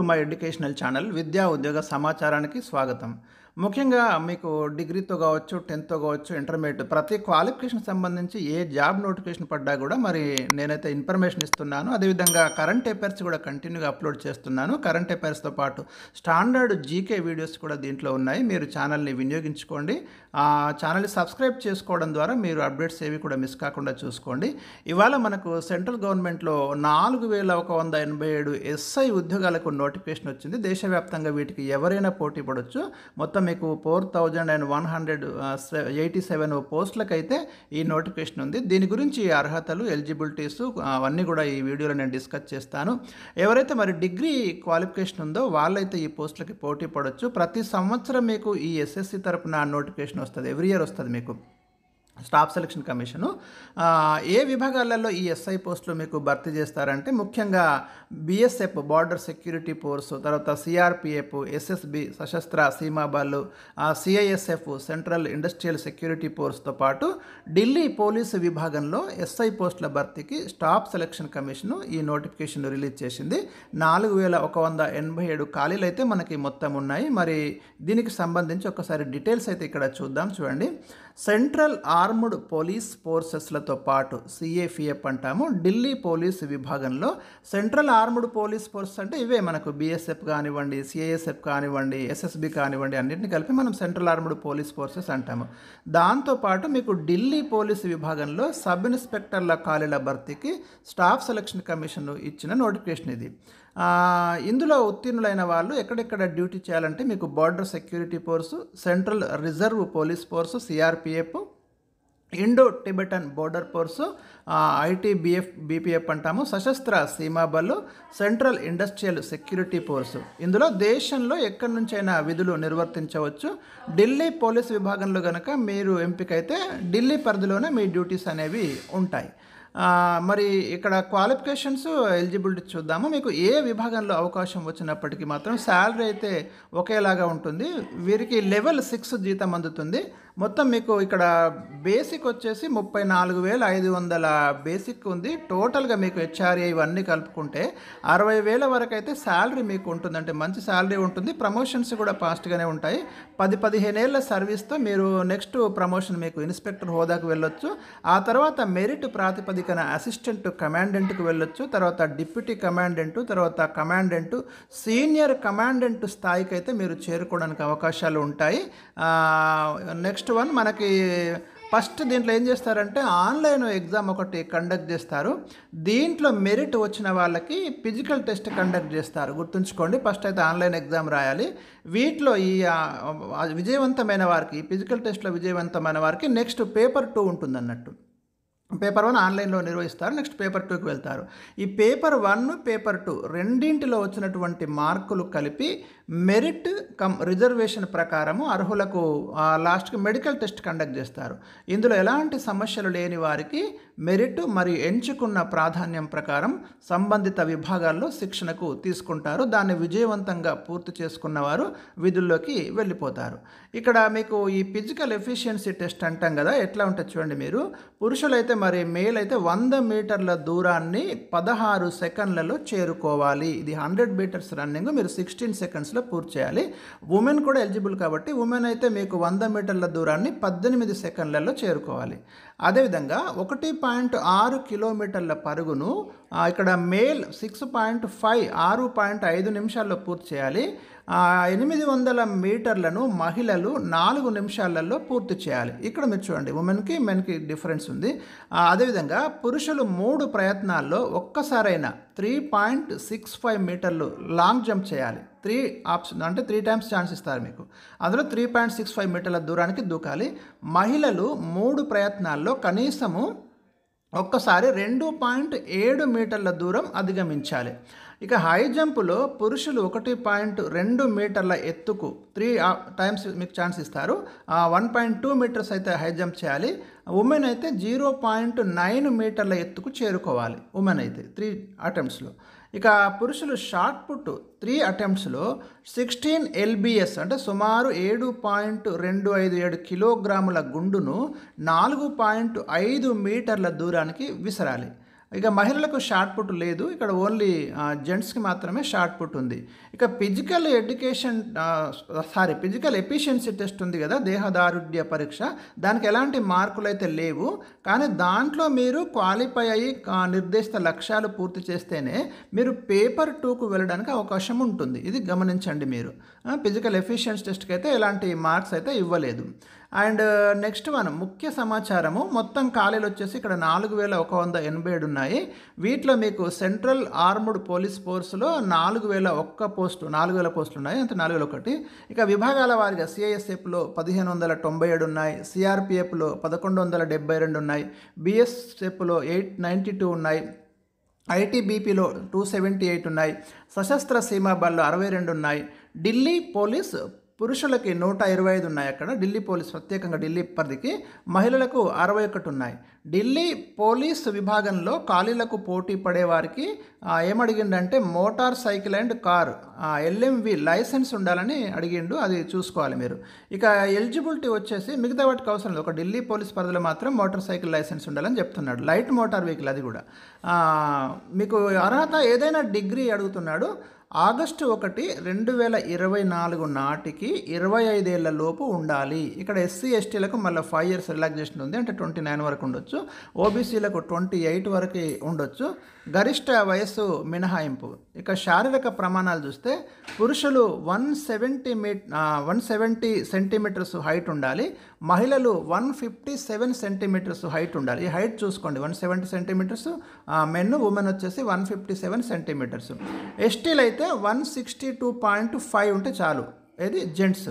to my educational channel విద్యా ఉద్యోగ సమాచారానికి స్వాగతం ముఖ్యంగా మీకు డిగ్రీతో కావచ్చు టెన్త్తో కావచ్చు ఇంటర్మీడియట్ ప్రతి క్వాలిఫికేషన్ సంబంధించి ఏ జాబ్ నోటిఫికేషన్ పడ్డా కూడా మరి నేనైతే ఇన్ఫర్మేషన్ ఇస్తున్నాను అదేవిధంగా కరెంట్ అఫేర్స్ కూడా కంటిన్యూగా అప్లోడ్ చేస్తున్నాను కరెంట్ అఫేర్స్తో పాటు స్టాండర్డ్ జీకే వీడియోస్ కూడా దీంట్లో ఉన్నాయి మీరు ఛానల్ని వినియోగించుకోండి ఆ ఛానల్ని సబ్స్క్రైబ్ చేసుకోవడం ద్వారా మీరు అప్డేట్స్ ఏవి కూడా మిస్ కాకుండా చూసుకోండి ఇవాళ మనకు సెంట్రల్ గవర్నమెంట్లో నాలుగు వేల ఒక వంద ఎనభై ఏడు ఎస్ఐ ఉద్యోగాలకు నోటిఫికేషన్ వచ్చింది దేశవ్యాప్తంగా వీటికి ఎవరైనా పోటీ పడవచ్చు మొత్తం మీకు four thousand and one hundred eighty seven పోస్టులకైతే ఈ నోటిఫికేషన్ ఉంది దీని గురించి అర్హతలు ఎలిజిబిలిటీస్ అవన్నీ కూడా ఈ వీడియోలో నేను డిస్కస్ చేస్తాను ఎవరైతే మరి డిగ్రీ క్వాలిఫికేషన్ ఉందో వాళ్ళైతే ఈ పోస్టులకి పోటీ పడవచ్చు ప్రతి సంవత్సరం మీకు ఈ ఎస్ఎస్సి తరపున నోటిఫికేషన్ వస్తుంది ఎవ్రీ ఇయర్ వస్తుంది మీకు స్టాఫ్ సెలక్షన్ కమిషను ఏ విభాగాలలో ఈ ఎస్ఐ పోస్టులు మీకు భర్తీ చేస్తారంటే ముఖ్యంగా బిఎస్ఎఫ్ బార్డర్ సెక్యూరిటీ ఫోర్స్ తర్వాత CRPF SSB Sashastra Seema Bal CISF central industrial security ఫోర్స్తో పాటు ఢిల్లీ పోలీసు విభాగంలో ఎస్ఐ పోస్టుల భర్తీకి స్టాఫ్ సెలక్షన్ కమిషను ఈ నోటిఫికేషన్ రిలీజ్ చేసింది నాలుగు వేల ఒక వంద ఎనభై ఏడు ఖాళీలు అయితే మనకి మొత్తం ఉన్నాయి మరి దీనికి సంబంధించి ఒకసారి డీటెయిల్స్ అయితే ఇక్కడ చూద్దాం చూడండి సెంట్రల్ ఆర్ ఆర్ముడ్ పోలీస్ ఫోర్సెస్లతో పాటు సిఏఫిఎఫ్ అంటాము ఢిల్లీ పోలీస్ విభాగంలో సెంట్రల్ ఆర్ముడ్ పోలీస్ ఫోర్స్ అంటే ఇవే మనకు బీఎస్ఎఫ్ కానివ్వండి సిఐఎస్ఎఫ్ కానివ్వండి ఎస్ఎస్బి కానివ్వండి అన్నింటిని కలిపి మనం సెంట్రల్ ఆర్ముడ్ పోలీస్ ఫోర్సెస్ అంటాము దాంతోపాటు మీకు ఢిల్లీ పోలీస్ విభాగంలో సబ్ ఇన్స్పెక్టర్ల ఖాళీల భర్తీకి స్టాఫ్ సెలక్షన్ కమిషన్ ఇచ్చిన నోటిఫికేషన్ ఇది ఇందులో ఉత్తీర్ణులైన వాళ్ళు ఎక్కడెక్కడ డ్యూటీ చేయాలంటే మీకు border security force central reserve police force CRPF Indo Tibetan border force ITBF BPF అంటాము Sashastra Seema Bal central industrial security force ఇందులో దేశంలో ఎక్కడి నుంచైనా విధులు నిర్వర్తించవచ్చు ఢిల్లీ పోలీస్ విభాగంలో కనుక మీరు ఎంపికైతే ఢిల్లీ పరిధిలోనే మీ డ్యూటీస్ అనేవి ఉంటాయి మరి ఇక్కడ క్వాలిఫికేషన్స్ ఎలిజిబిలిటీ చూద్దాము మీకు ఏ విభాగంలో అవకాశం వచ్చినప్పటికీ మాత్రం శాలరీ అయితే ఒకేలాగా ఉంటుంది వీరికి లెవెల్ సిక్స్ జీతం అందుతుంది మొత్తం మీకు ఇక్కడ బేసిక్ వచ్చేసి ముప్పై నాలుగు వేల ఐదు వందల బేసిక్ ఉంది టోటల్గా మీకు హెచ్ఆర్ఏ ఇవన్నీ కలుపుకుంటే అరవై వేల వరకు అయితే శాలరీ మీకు ఉంటుంది అంటే మంచి శాలరీ ఉంటుంది ప్రమోషన్స్ కూడా ఫాస్ట్గానే ఉంటాయి పది పదిహేను ఏళ్ళ సర్వీస్తో మీరు నెక్స్ట్ ప్రమోషన్ మీకు ఇన్స్పెక్టర్ హోదాకు వెళ్ళొచ్చు ఆ తర్వాత మెరిట్ ప్రాతిపదికన అసిస్టెంట్ కమాండెంట్కు వెళ్ళొచ్చు తర్వాత డిప్యూటీ కమాండెంట్ తర్వాత కమాండెంట్ సీనియర్ కమాండెంట్ స్థాయికి అయితే మీరు చేరుకోవడానికి అవకాశాలు ఉంటాయి నెక్స్ట్ నెక్స్ట్ వన్ మనకి ఫస్ట్ దీంట్లో ఏం చేస్తారంటే ఆన్లైన్ ఎగ్జామ్ ఒకటి కండక్ట్ చేస్తారు దీంట్లో మెరిట్ వచ్చిన వాళ్ళకి ఫిజికల్ టెస్ట్ కండక్ట్ చేస్తారు గుర్తుంచుకోండి ఫస్ట్ అయితే ఆన్లైన్ ఎగ్జామ్ రాయాలి వీటిలో ఈ విజయవంతమైన వారికి ఫిజికల్ టెస్ట్లో విజయవంతమైన వారికి నెక్స్ట్ పేపర్ టూ ఉంటుంది అన్నట్టు పేపర్ వన్ ఆన్లైన్లో నిర్వహిస్తారు నెక్స్ట్ పేపర్ టూకి వెళ్తారు ఈ పేపర్ వన్ పేపర్ టూ రెండింటిలో వచ్చినటువంటి మార్కులు కలిపి మెరిట్ కమ్ రిజర్వేషన్ ప్రకారము అర్హులకు లాస్ట్కి మెడికల్ టెస్ట్ కండక్ట్ చేస్తారు ఇందులో ఎలాంటి సమస్యలు లేని వారికి మెరిట్ మరియు ఎంచుకున్న ప్రాధాన్యం ప్రకారం సంబంధిత విభాగాల్లో శిక్షణకు తీసుకుంటారు దాన్ని విజయవంతంగా పూర్తి చేసుకున్న వారు విధుల్లోకి వెళ్ళిపోతారు ఇక్కడ మీకు ఈ ఫిజికల్ ఎఫిషియన్సీ టెస్ట్ అంటాం కదా ఎట్లా ఉంటుంది చూడండి మీరు పురుషులైతే మరి మేల్ అయితే వంద మీటర్ల దూరాన్ని పదహారు సెకండ్లలో చేరుకోవాలి ఇది హండ్రెడ్ మీటర్స్ రన్నింగ్ మీరు సిక్స్టీన్ సెకండ్స్లో పూర్తి చేయాలి ఉమెన్ కూడా ఎలిజిబుల్ కాబట్టి ఉమెన్ అయితే మీకు వంద మీటర్ల దూరాన్ని పద్దెనిమిది సెకండ్లలో చేరుకోవాలి అదేవిధంగా ఒకటి పాయింట్ పాయింట్ ఆరు కిలోమీటర్ల పరుగును ఇక్కడ మేల్ సిక్స్ పాయింట్ ఫైవ్ ఆరు పాయింట్ ఐదు నిమిషాల్లో పూర్తి చేయాలి ఎనిమిది వందల మీటర్లను మహిళలు నాలుగు నిమిషాలలో పూర్తి చేయాలి ఇక్కడ మీరు చూడండి ఉమెన్కి మెన్కి డిఫరెన్స్ ఉంది అదేవిధంగా పురుషులు మూడు ప్రయత్నాల్లో ఒక్కసారైనా త్రీ పాయింట్ సిక్స్ ఫైవ్ మీటర్లు లాంగ్ జంప్ చేయాలి త్రీ ఆప్షన్ అంటే త్రీ టైమ్స్ ఛాన్స్ ఇస్తారు మీకు అందులో త్రీ పాయింట్ సిక్స్ ఫైవ్ మీటర్ల దూరానికి దూకాలి మహిళలు మూడు ప్రయత్నాల్లో కనీసము ఒక్కసారి రెండు పాయింట్ ఏడు మీటర్ల దూరం అధిగమించాలి ఇక హై జంప్లో పురుషులు ఒకటి పాయింట్ రెండు మీటర్ల ఎత్తుకు త్రీ టైమ్స్ మీకు ఛాన్స్ ఇస్తారు వన్ పాయింట్ టూ మీటర్స్ అయితే హై జంప్ చేయాలి ఉమెన్ అయితే జీరో పాయింట్ నైన్ మీటర్ల ఎత్తుకు చేరుకోవాలి ఉమెన్ అయితే త్రీ అటెంప్ట్స్లో ఇక పురుషులు షార్ట్ పుట్ త్రీ అటెంప్ట్స్లో సిక్స్టీన్ ఎల్బిఎస్ అంటే సుమారు ఏడు పాయింట్ రెండు ఐదు ఏడు కిలోగ్రాముల గుండును నాలుగు పాయింట్ ఐదు మీటర్ల దూరానికి విసరాలి ఇక మహిళలకు షార్ట్ పుట్ లేదు ఇక్కడ ఓన్లీ జెంట్స్కి మాత్రమే షార్ట్ పుట్ ఉంది ఇక physical education sorry physical efficiency test ఉంది కదా దేహదారుఢ్య పరీక్ష దానికి ఎలాంటి మార్కులు అయితే లేవు కానీ దాంట్లో మీరు క్వాలిఫై అయ్యి నిర్దిష్ట లక్ష్యాలు పూర్తి చేస్తేనే మీరు పేపర్ టూకు వెళ్ళడానికి అవకాశం ఉంటుంది ఇది గమనించండి మీరు ఫిజికల్ ఎఫిషియన్స్ టెస్ట్కి అయితే ఎలాంటి మార్క్స్ అయితే ఇవ్వలేదు అండ్ నెక్స్ట్ వన్ ముఖ్య సమాచారము మొత్తం ఖాళీలు వచ్చేసి ఇక్కడ నాలుగు వేల ఒక వంద ఎనభై ఏడు ఉన్నాయి వీటిలో మీకు సెంట్రల్ ఆర్మ్డ్ పోలీస్ ఫోర్స్లో నాలుగు వేల ఒక్క పోస్టు నాలుగు వేల పోస్టులు ఉన్నాయి అంటే నాలుగు వేల ఒకటి ఇక విభాగాల వారిగా సిఐఎస్ఎఫ్లో పదిహేను వందల తొంభై ఏడు ఉన్నాయి సిఆర్పిఎఫ్లో పదకొండు వందల డెబ్బై రెండు ఉన్నాయి బిఎస్ఎఫ్లో ఎయిట్ నైంటీ టూ ఉన్నాయి ఐటీబీపీలో టూ సెవెంటీ ఎయిట్ ఉన్నాయి సశస్త్ర సీమా బళ్ళు అరవై రెండు ఉన్నాయి ఢిల్లీ పోలీస్ పురుషులకి నూట ఇరవై ఐదు ఉన్నాయి అక్కడ ఢిల్లీ పోలీస్ ప్రత్యేకంగా ఢిల్లీ పరిధికి మహిళలకు అరవై ఒకటి ఉన్నాయి ఢిల్లీ పోలీస్ విభాగంలో ఖాళీలకు పోటీ పడేవారికి ఏమడిగిండంటే motor cycle and car LMV licence ఉండాలని అడిగిండు అది చూసుకోవాలి మీరు ఇక ఎలిజిబిలిటీ వచ్చేసి మిగతా వాటికి అవసరం లేదు ఒక ఢిల్లీ పోలీస్ పరిధిలో మాత్రం మోటార్ సైకిల్ లైసెన్స్ ఉండాలని చెప్తున్నాడు లైట్ మోటార్ వెహికల్ అది కూడా మీకు అర్హత ఏదైనా డిగ్రీ అడుగుతున్నాడు ఆగస్టు ఒకటి రెండు వేల ఇరవై నాలుగు నాటికి ఇరవై ఐదేళ్ల లోపు ఉండాలి ఇక్కడ ఎస్సీ ఎస్టీలకు మళ్ళీ ఫైవ్ ఇయర్స్ రిలాక్సేషన్ ఉంది అంటే ట్వంటీ నైన్ వరకు ఉండొచ్చు ఓబీసీలకు ట్వంటీ ఎయిట్ వరకు ఉండొచ్చు గరిష్ట వయస్సు మినహాయింపు ఇక శారీరక ప్రమాణాలు చూస్తే పురుషులు వన్ సెవెంటీ మీ వన్ సెవెంటీ సెంటీమీటర్స్ హైట్ ఉండాలి మహిళలు one fifty seven centimeters height ఉండాలి ఈ హైట్ చూసుకోండి one seventy centimeters men women వచ్చేసి వన్ ఫిఫ్టీ సెవెన్ సెంటీమీటర్స్ ఎస్టీలు అయితే one sixty two point five ఉంటే చాలు ఇది జెంట్స్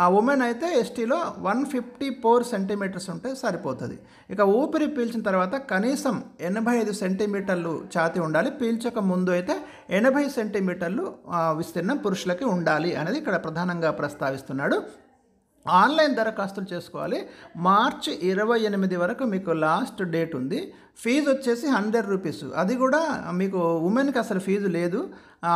ఆ ఉమెన్ అయితే ఎస్టీలో వన్ ఫిఫ్టీ ఫోర్ సెంటీమీటర్స్ ఉంటే సరిపోతుంది ఇక ఊపిరి పీల్చిన తర్వాత కనీసం ఎనభై ఐదు సెంటీమీటర్లు ఛాతి ఉండాలి పీల్చక ముందు అయితే ఎనభై సెంటీమీటర్లు విస్తీర్ణం పురుషులకి ఉండాలి అనేది ఇక్కడ ప్రధానంగా ప్రస్తావిస్తున్నాడు ఆన్లైన్ దరఖాస్తులు చేసుకోవాలి మార్చి ఇరవై ఎనిమిది వరకు మీకు లాస్ట్ డేట్ ఉంది ఫీజు వచ్చేసి హండ్రెడ్ రూపీస్ అది కూడా మీకు ఉమెన్కి అసలు ఫీజు లేదు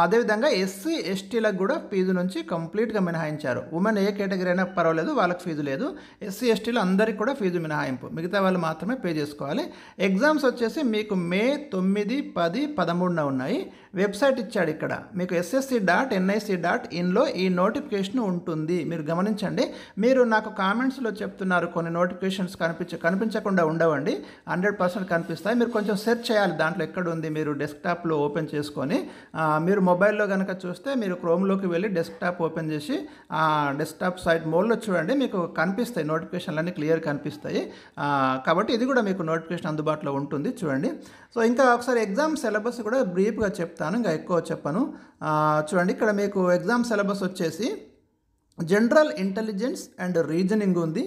అదేవిధంగా ఎస్సీ ఎస్టీలకు కూడా ఫీజు నుంచి కంప్లీట్గా మినహాయించారు ఉమెన్ ఏ కేటగిరీ అయినా పర్వాలేదు వాళ్ళకి ఫీజు లేదు ఎస్సీ ఎస్టీలు అందరికీ కూడా ఫీజు మినహాయింపు మిగతా వాళ్ళు మాత్రమే పే చేసుకోవాలి ఎగ్జామ్స్ వచ్చేసి మీకు మే తొమ్మిది పది పదమూడున ఉన్నాయి వెబ్సైట్ ఇచ్చాడు ఇక్కడ మీకు ఎస్ఎస్సి డాట్ ఎన్ఐసి డాట్ ఇన్లో ఈ నోటిఫికేషన్ ఉంటుంది మీరు గమనించండి మీరు నాకు కామెంట్స్లో చెప్తున్నారు కొన్ని నోటిఫికేషన్స్ కనిపించ కనిపించకుండా ఉండవండి హండ్రెడ్ పర్సెంట్ కనిపి కనిపిస్తాయి మీరు కొంచెం సెర్చ్ చేయాలి దాంట్లో ఎక్కడ ఉంది మీరు డెస్క్టాప్లో ఓపెన్ చేసుకొని మీరు మొబైల్లో కనుక చూస్తే మీరు క్రోమ్లోకి వెళ్ళి డెస్క్టాప్ ఓపెన్ చేసి డెస్క్టాప్ సైట్ మోడ్లో చూడండి మీకు కనిపిస్తాయి నోటిఫికేషన్లు అన్నీ క్లియర్ కనిపిస్తాయి కాబట్టి ఇది కూడా మీకు నోటిఫికేషన్ అందుబాటులో ఉంటుంది చూడండి సో ఇంకా ఒకసారి ఎగ్జామ్ సిలబస్ కూడా బ్రీఫ్గా చెప్తాను ఇంకా ఎక్కువ చెప్పను చూడండి ఇక్కడ మీకు ఎగ్జామ్ సిలబస్ వచ్చేసి జనరల్ ఇంటెలిజెన్స్ అండ్ రీజనింగ్ ఉంది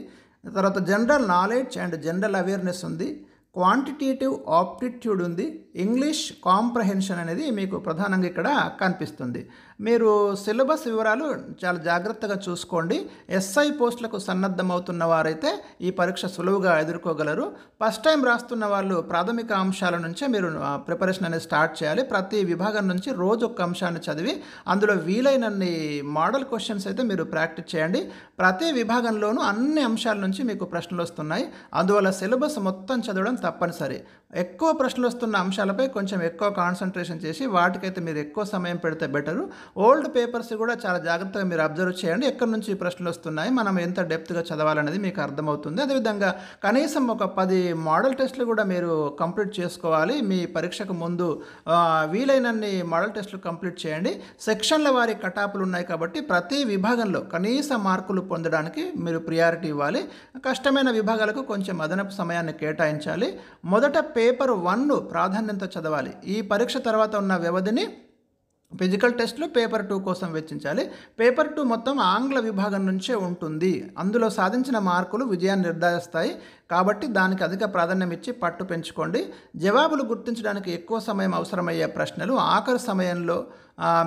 తర్వాత general knowledge and general awareness ఉంది క్వాంటిటేటివ్ ఆప్టిట్యూడ్ ఉంది ఇంగ్లీష్ కాంప్రహెన్షన్ అనేది మీకు ప్రధానంగా ఇక్కడ కనిపిస్తుంది మీరు సిలబస్ వివరాలు చాలా జాగ్రత్తగా చూసుకోండి ఎస్ఐ పోస్టులకు సన్నద్ధమవుతున్న వారైతే ఈ పరీక్ష సులువుగా ఎదుర్కోగలరు ఫస్ట్ టైం రాస్తున్న వాళ్ళు ప్రాథమిక అంశాల నుంచే మీరు ప్రిపరేషన్ అనేది స్టార్ట్ చేయాలి ప్రతి విభాగం నుంచి రోజు ఒక అంశాన్ని చదివి అందులో వీలైనన్ని మోడల్ క్వశ్చన్స్ అయితే మీరు ప్రాక్టీస్ చేయండి ప్రతి విభాగంలోనూ అన్ని అంశాల నుంచి మీకు ప్రశ్నలు వస్తున్నాయి అందువల్ల సిలబస్ మొత్తం చదవడం తప్పనిసరి ఎక్కువ ప్రశ్నలు వస్తున్న అంశాలపై కొంచెం ఎక్కువ కాన్సన్ట్రేషన్ చేసి వాటికైతే మీరు ఎక్కువ సమయం పెడితే బెటరు ఓల్డ్ పేపర్స్ కూడా చాలా జాగ్రత్తగా మీరు అబ్జర్వ్ చేయండి ఎక్కడి నుంచి ప్రశ్నలు వస్తున్నాయి మనం ఎంత డెప్త్గా చదవాలనేది మీకు అర్థమవుతుంది అదేవిధంగా కనీసం ఒక పది మోడల్ టెస్ట్లు కూడా మీరు కంప్లీట్ చేసుకోవాలి మీ పరీక్షకు ముందు వీలైనన్ని మోడల్ టెస్ట్లు కంప్లీట్ చేయండి సెక్షన్ల వారి కటాపులు ఉన్నాయి కాబట్టి ప్రతి విభాగంలో కనీస మార్కులు పొందడానికి మీరు ప్రియారిటీ ఇవ్వాలి కష్టమైన విభాగాలకు కొంచెం అదనపు సమయాన్ని కేటాయించాలి ఉంటుంది మొదట పేపర్ వన్ను ప్రాధాన్యంతో చదవాలి ఈ పరీక్ష తర్వాత ఉన్న వ్యవధిని ఫిజికల్ టెస్ట్లు పేపర్ టూ కోసం వెచ్చించాలి పేపర్ టూ మొత్తం ఆంగ్ల విభాగం నుంచే ఉంటుంది అందులో సాధించిన మార్కులు విజయాన్ని నిర్ధారిస్తాయి కాబట్టి దానికి అధిక ప్రాధాన్యం ఇచ్చి పట్టు పెంచుకోండి జవాబులు గుర్తించడానికి ఎక్కువ సమయం అవసరమయ్యే ప్రశ్నలు ఆఖరి సమయంలో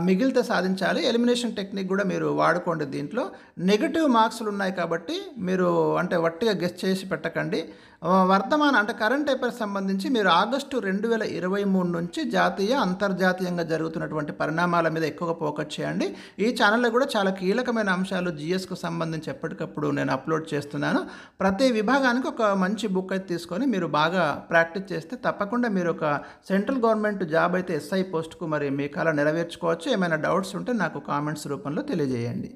మిగిలితే సాధించాలి ఎలిమినేషన్ టెక్నిక్ కూడా మీరు వాడుకోండి దీంట్లో నెగిటివ్ మార్క్స్లు ఉన్నాయి కాబట్టి మీరు అంటే వట్టిగా గెస్ట్ చేసి పెట్టకండి వర్తమాన అంటే కరెంట్ అఫైర్స్ సంబంధించి మీరు ఆగస్టు రెండు వేల ఇరవై మూడు నుంచి జాతీయ అంతర్జాతీయంగా జరుగుతున్నటువంటి పరిణామాల మీద ఎక్కువగా ఫోకస్ చేయండి ఈ ఛానల్లో కూడా చాలా కీలకమైన అంశాలు జిఎస్కు సంబంధించి ఎప్పటికప్పుడు నేను అప్లోడ్ చేస్తున్నాను ప్రతి విభాగానికి ఒక మంచి బుక్ అయితే తీసుకొని మీరు బాగా ప్రాక్టీస్ చేస్తే తప్పకుండా మీరు ఒక సెంట్రల్ గవర్నమెంట్ జాబ్ అయితే ఎస్ఐ పోస్ట్కు మరి మీ కళ నెరవేర్చుకోవచ్చు ఏమైనా డౌట్స్ ఉంటే నాకు కామెంట్స్ రూపంలో తెలియజేయండి